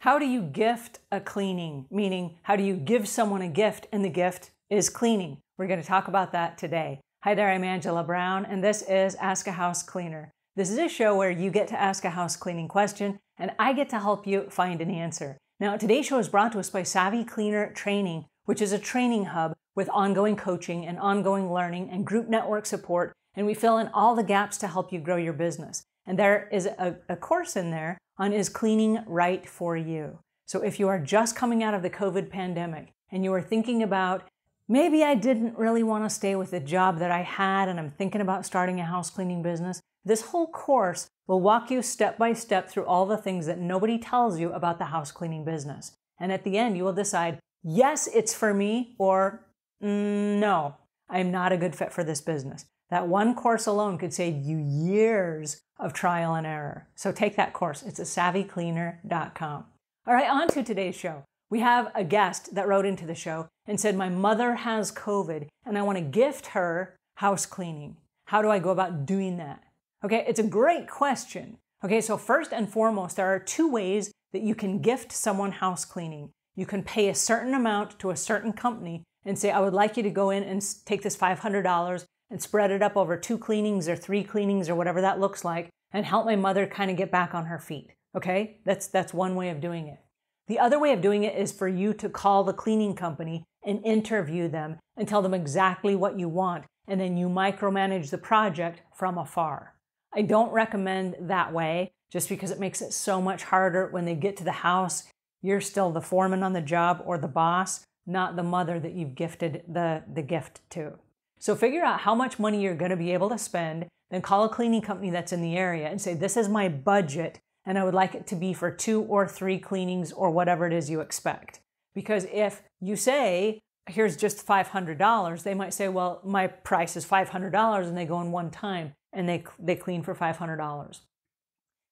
How do you gift a cleaning? Meaning, how do you give someone a gift and the gift is cleaning? We're going to talk about that today. Hi there, I'm Angela Brown, and this is Ask a House Cleaner. This is a show where you get to ask a house cleaning question, and I get to help you find an answer. Now, today's show is brought to us by Savvy Cleaner Training, which is a training hub with ongoing coaching and ongoing learning and group network support and we fill in all the gaps to help you grow your business. And there is a, a, course in there on is cleaning right for you. So if you are just coming out of the COVID pandemic and you are thinking about maybe I didn't really want to stay with the job that I had and I'm thinking about starting a house cleaning business, this whole course will walk you step by step through all the things that nobody tells you about the house cleaning business. And at the end, you will decide, yes, it's for me, or mm, no, I'm not a good fit for this business. That one course alone could save you years of trial and error. So take that course. It's a savvycleaner.com. All right, on to today's show. We have a guest that wrote into the show and said, My mother has COVID and I want to gift her house cleaning. How do I go about doing that? Okay, it's a great question. Okay, so first and foremost, there are two ways that you can gift someone house cleaning. You can pay a certain amount to a certain company and say, I would like you to go in and take this $500 and spread it up over two cleanings or three cleanings or whatever that looks like and help my mother kind of get back on her feet. Okay? That's that's one way of doing it. The other way of doing it is for you to call the cleaning company and interview them and tell them exactly what you want and then you micromanage the project from afar. I don't recommend that way just because it makes it so much harder when they get to the house. You're still the foreman on the job or the boss, not the mother that you've gifted the, the gift to. So figure out how much money you're going to be able to spend, then call a cleaning company that's in the area and say, This is my budget, and I would like it to be for two or three cleanings or whatever it is you expect. Because if you say, Here's just $500, they might say, Well, my price is $500, and they go in one time and they, they clean for $500.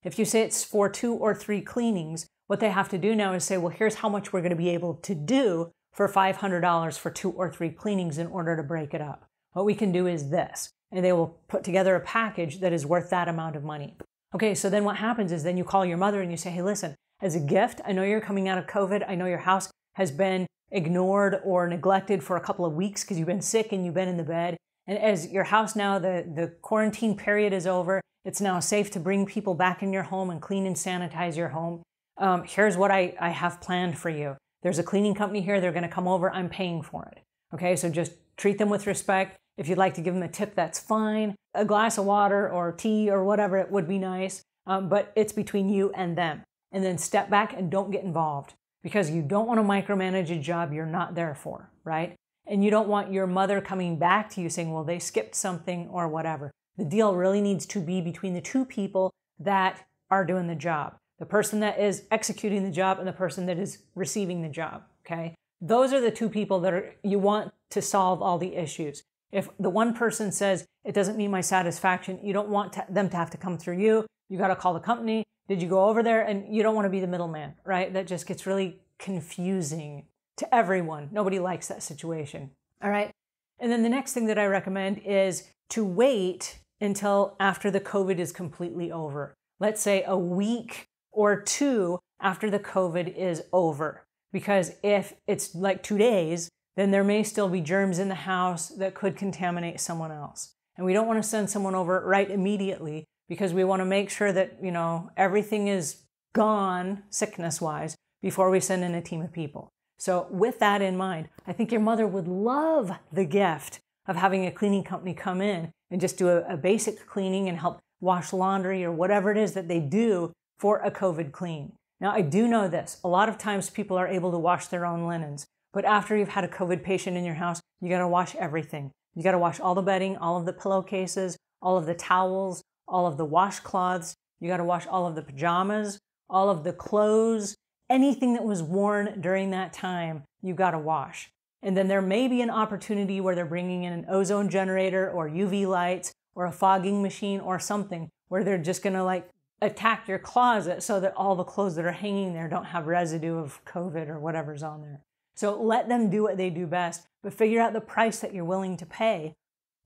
If you say it's for two or three cleanings, what they have to do now is say, Well, here's how much we're going to be able to do for $500 for two or three cleanings in order to break it up. What we can do is this. And they will put together a package that is worth that amount of money. Okay, so then what happens is then you call your mother and you say, hey, listen, as a gift, I know you're coming out of COVID. I know your house has been ignored or neglected for a couple of weeks because you've been sick and you've been in the bed. And as your house now, the, the quarantine period is over, it's now safe to bring people back in your home and clean and sanitize your home. Um, here's what I, I have planned for you. There's a cleaning company here, they're gonna come over, I'm paying for it. Okay, so just treat them with respect. If you'd like to give them a tip, that's fine. A glass of water or tea or whatever, it would be nice. Um, but it's between you and them. And then step back and don't get involved because you don't want to micromanage a job you're not there for, right? And you don't want your mother coming back to you saying, well, they skipped something or whatever. The deal really needs to be between the two people that are doing the job the person that is executing the job and the person that is receiving the job, okay? Those are the two people that are, you want to solve all the issues. If the one person says, it doesn't mean my satisfaction, you don't want to, them to have to come through you. You got to call the company. Did you go over there? And you don't want to be the middleman, right? That just gets really confusing to everyone. Nobody likes that situation. All right. And then the next thing that I recommend is to wait until after the COVID is completely over. Let's say a week or two after the COVID is over. Because if it's like two days then there may still be germs in the house that could contaminate someone else. And we don't want to send someone over right immediately because we want to make sure that, you know, everything is gone sickness wise before we send in a team of people. So, with that in mind, I think your mother would love the gift of having a cleaning company come in and just do a, a basic cleaning and help wash laundry or whatever it is that they do for a COVID clean. Now, I do know this. A lot of times people are able to wash their own linens. But after you've had a COVID patient in your house, you gotta wash everything. You gotta wash all the bedding, all of the pillowcases, all of the towels, all of the washcloths. You gotta wash all of the pajamas, all of the clothes, anything that was worn during that time, you gotta wash. And then there may be an opportunity where they're bringing in an ozone generator or UV lights or a fogging machine or something where they're just gonna like attack your closet so that all the clothes that are hanging there don't have residue of COVID or whatever's on there. So let them do what they do best, but figure out the price that you're willing to pay.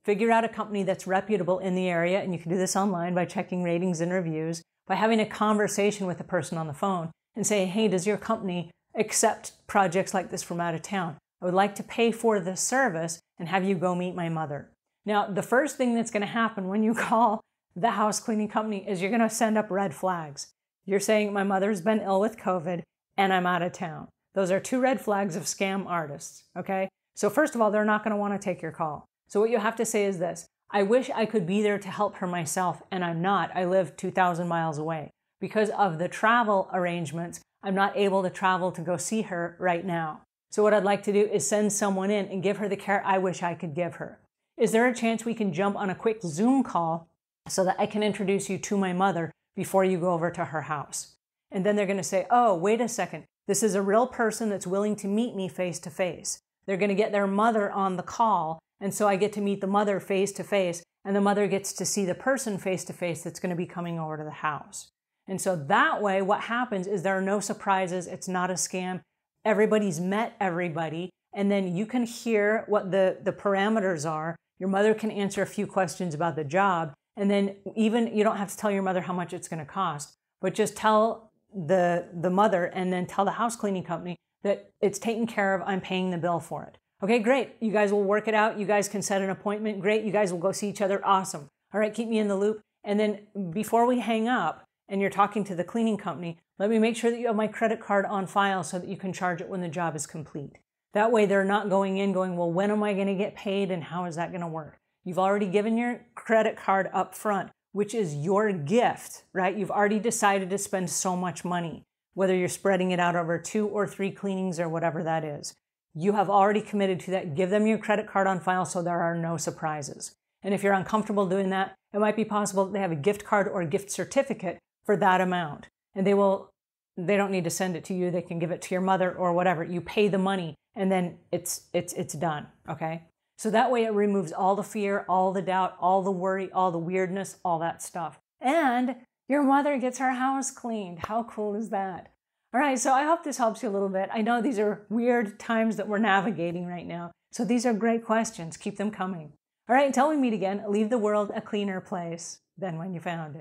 Figure out a company that's reputable in the area, and you can do this online by checking ratings and reviews, by having a conversation with the person on the phone and say, hey, does your company accept projects like this from out of town? I would like to pay for this service and have you go meet my mother. Now, the first thing that's going to happen when you call the house cleaning company is you're going to send up red flags. You're saying, My mother's been ill with COVID and I'm out of town. Those are two red flags of scam artists, okay? So, first of all, they're not gonna wanna take your call. So, what you have to say is this I wish I could be there to help her myself, and I'm not. I live 2,000 miles away. Because of the travel arrangements, I'm not able to travel to go see her right now. So, what I'd like to do is send someone in and give her the care I wish I could give her. Is there a chance we can jump on a quick Zoom call so that I can introduce you to my mother before you go over to her house? And then they're going to say, Oh, wait a second. This is a real person that's willing to meet me face to face. They're going to get their mother on the call, and so I get to meet the mother face to face, and the mother gets to see the person face to face that's going to be coming over to the house. And so that way, what happens is there are no surprises, it's not a scam. Everybody's met everybody, and then you can hear what the, the parameters are. Your mother can answer a few questions about the job, and then even you don't have to tell your mother how much it's going to cost, but just tell the the mother and then tell the house cleaning company that it's taken care of, I'm paying the bill for it. Okay, great. You guys will work it out. You guys can set an appointment. Great. You guys will go see each other. Awesome. All right, keep me in the loop. And then before we hang up and you're talking to the cleaning company, let me make sure that you have my credit card on file so that you can charge it when the job is complete. That way they're not going in going, well, when am I going to get paid and how is that going to work? You've already given your credit card up front which is your gift, right? You've already decided to spend so much money, whether you're spreading it out over two or three cleanings or whatever that is. You have already committed to that. Give them your credit card on file so there are no surprises. And if you're uncomfortable doing that, it might be possible that they have a gift card or a gift certificate for that amount. And they will, they don't need to send it to you. They can give it to your mother or whatever. You pay the money and then it's, it's, it's done. Okay. So that way it removes all the fear, all the doubt, all the worry, all the weirdness, all that stuff. And your mother gets her house cleaned. How cool is that? All right, so I hope this helps you a little bit. I know these are weird times that we're navigating right now. So these are great questions. Keep them coming. All right, until we meet again, leave the world a cleaner place than when you found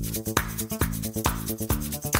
it.